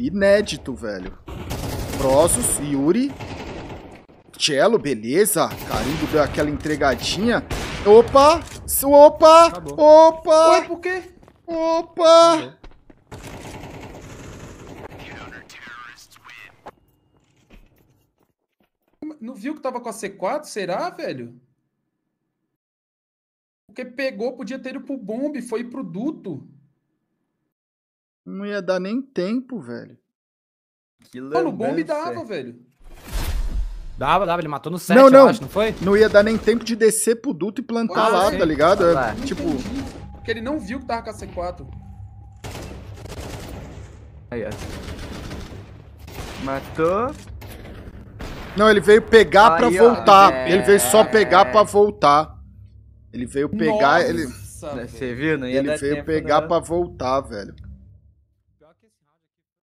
Inédito, velho. Prosos, Yuri. Cello, beleza. Carimbo deu aquela entregadinha. Opa! Opa! Acabou. Opa! Ué, por quê? Opa! Acabou. Não viu que tava com a C4? Será, velho? Porque pegou, podia ter ido pro bombe, foi pro duto. Não ia dar nem tempo, velho. Que Mano, o bombe dava, é. velho. Dava, dava, ele matou no 7, não, não. Acho, não foi? Não ia dar nem tempo de descer pro duto e plantar ah, lá, sim. tá ligado? Ah, É, tipo. Entendi, porque ele não viu que tava com a C4. Aí, ó. Matou. Não, ele veio pegar aí, pra voltar. É, ele veio só pegar é. pra voltar. Ele veio pegar. Nossa, ele... Você viu? Não ia ele veio tempo, pegar não. pra voltar, velho.